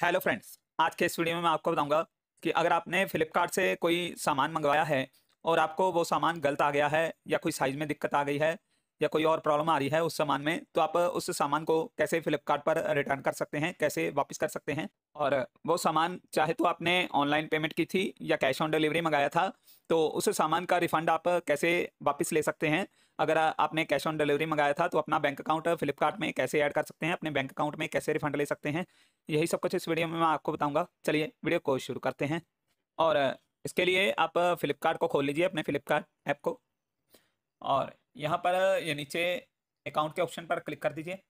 hello friends आज के इस वीडियो में मैं आपको बताऊंगा कि अगर आपने फ्लिपकार्ट से कोई सामान मंगवाया है और आपको वो सामान गलत आ गया है या कोई साइज़ में दिक्कत आ गई है या कोई और प्रॉब्लम आ रही है उस सामान में तो आप उस सामान को कैसे फ्लिपकार्ट पर रिटर्न कर सकते हैं कैसे वापस कर सकते हैं और वो सामान चाहे तो आपने ऑनलाइन पेमेंट की थी या कैश ऑन डिलीवरी मंगाया था तो उस सामान का रिफंड आप कैसे वापस ले सकते हैं अगर आपने कैश ऑन डिलीवरी मंगाया था तो अपना बैंक अकाउंट फ्लिपकार्ट में कैसे ऐड कर सकते हैं अपने बैंक अकाउंट में कैसे रिफंड ले सकते हैं यही सब कुछ इस वीडियो में मैं आपको बताऊंगा चलिए वीडियो को शुरू करते हैं और इसके लिए आप फ्लिपकार्ट को खोल लीजिए अपने फ्लिपकार्ट ऐप को और यहाँ पर ये नीचे अकाउंट के ऑप्शन पर क्लिक कर दीजिए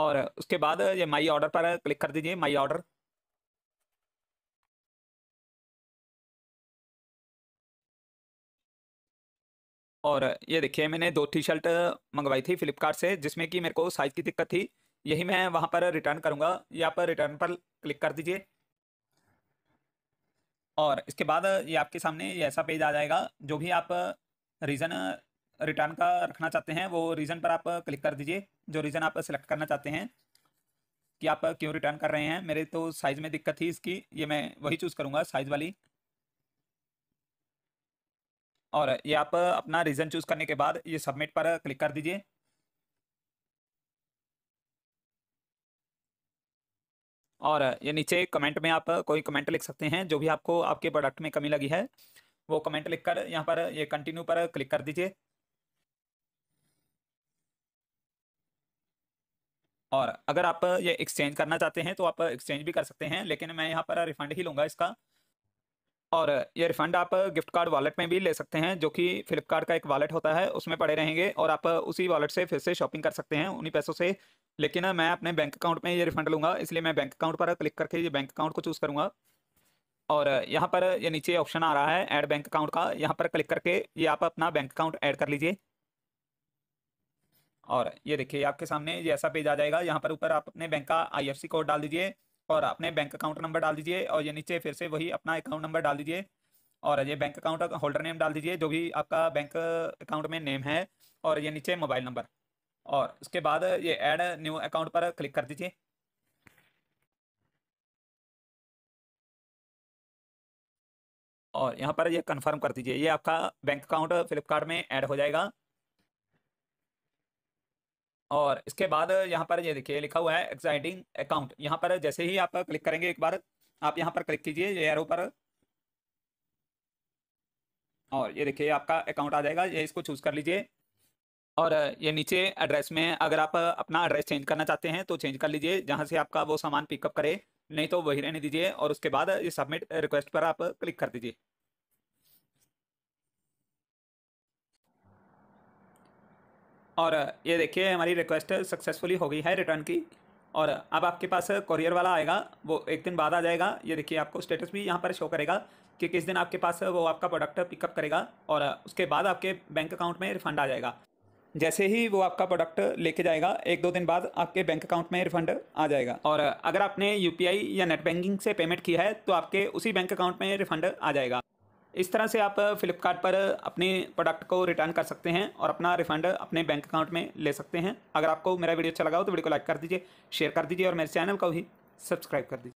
और उसके बाद ये माई ऑर्डर पर क्लिक कर दीजिए माई ऑर्डर और ये देखिए मैंने दो टी शर्ट मंगवाई थी फ्लिपकार्ट से जिसमें कि मेरे को साइज़ की दिक्कत थी यही मैं वहाँ पर रिटर्न करूँगा यहाँ पर रिटर्न पर क्लिक कर दीजिए और इसके बाद ये आपके सामने ये ऐसा पेज आ जाएगा जो भी आप रीज़न रिटर्न का रखना चाहते हैं वो रीज़न पर आप क्लिक कर दीजिए जो रीज़न आप सेलेक्ट करना चाहते हैं कि आप क्यों रिटर्न कर रहे हैं मेरे तो साइज़ में दिक्कत थी इसकी ये मैं वही चूज़ करूँगा साइज़ वाली और ये आप अपना रीज़न चूज करने के बाद ये सबमिट पर क्लिक कर दीजिए और ये नीचे कमेंट में आप कोई कमेंट लिख सकते हैं जो भी आपको आपके प्रोडक्ट में कमी लगी है वो कमेंट लिखकर यहाँ पर ये कंटिन्यू पर क्लिक कर दीजिए और अगर आप ये एक्सचेंज करना चाहते हैं तो आप एक्सचेंज भी कर सकते हैं लेकिन मैं यहाँ पर रिफंड ही लूँगा इसका और ये रिफंड आप गिफ्ट कार्ड वॉलेट में भी ले सकते हैं जो कि फ्लिपकार्ट का एक वॉलेट होता है उसमें पड़े रहेंगे और आप उसी वॉलेट से फिर से शॉपिंग कर सकते हैं उन्हीं पैसों से लेकिन मैं अपने बैंक अकाउंट में ये रिफंड लूँगा इसलिए मैं बैंक अकाउंट पर क्लिक करके ये बैंक अकाउंट को चूज़ करूँगा और यहाँ पर ये नीचे ऑप्शन आ रहा है ऐड बैंक अकाउंट का यहाँ पर क्लिक करके ये आप अपना बैंक अकाउंट ऐड कर लीजिए और ये देखिए आपके सामने ये ऐसा पेज आ जाएगा यहाँ पर ऊपर आप अपने बैंक का आईएफएससी कोड डाल दीजिए और आपने बैंक अकाउंट नंबर डाल दीजिए और ये नीचे फिर से वही अपना अकाउंट नंबर डाल दीजिए और ये बैंक अकाउंट होल्डर नेम डाल दीजिए जो भी आपका बैंक अकाउंट में नेम है और ये नीचे मोबाइल नंबर और उसके बाद ये ऐड न्यू अकाउंट पर क्लिक कर दीजिए और यहाँ पर ये कंफर्म कर दीजिए ये आपका बैंक अकाउंट फ्लिपकार्ट में ऐड हो जाएगा और इसके बाद यहाँ पर ये देखिए लिखा हुआ है एक्साइटिंग अकाउंट यहाँ पर जैसे ही आप क्लिक करेंगे एक बार आप यहाँ पर क्लिक कीजिए ये एरो पर और ये देखिए आपका अकाउंट आ जाएगा ये इसको चूज़ कर लीजिए और ये नीचे एड्रेस में अगर आप अपना एड्रेस चेंज करना चाहते हैं तो चेंज कर लीजिए जहाँ से आपका वो सामान पिकअप करे नहीं तो वही रहने दीजिए और उसके बाद ये सबमिट रिक्वेस्ट पर आप क्लिक कर दीजिए और ये देखिए हमारी रिक्वेस्ट सक्सेसफुली हो गई है रिटर्न की और अब आपके पास कोरियर वाला आएगा वो एक दिन बाद आ जाएगा ये देखिए आपको स्टेटस भी यहाँ पर शो करेगा कि किस दिन आपके पास वो आपका प्रोडक्ट पिकअप करेगा और उसके बाद आपके बैंक अकाउंट में रिफंड आ जाएगा जैसे ही वो आपका प्रोडक्ट लेके जाएगा एक दो दिन बाद आपके बैंक अकाउंट में रिफंड आ जाएगा और अगर आपने यूपीआई या नेट बैंकिंग से पेमेंट किया है तो आपके उसी बैंक अकाउंट में रिफंड आ जाएगा इस तरह से आप फ्लिपकार्ट पर अपने प्रोडक्ट को रिटर्न कर सकते हैं और अपना रिफंड अपने बैंक अकाउंट में ले सकते हैं अगर आपको मेरा वीडियो अच्छा लगा हो तो वीडियो को लाइक कर दीजिए शेयर कर दीजिए और मेरे चैनल को भी सब्सक्राइब कर दीजिए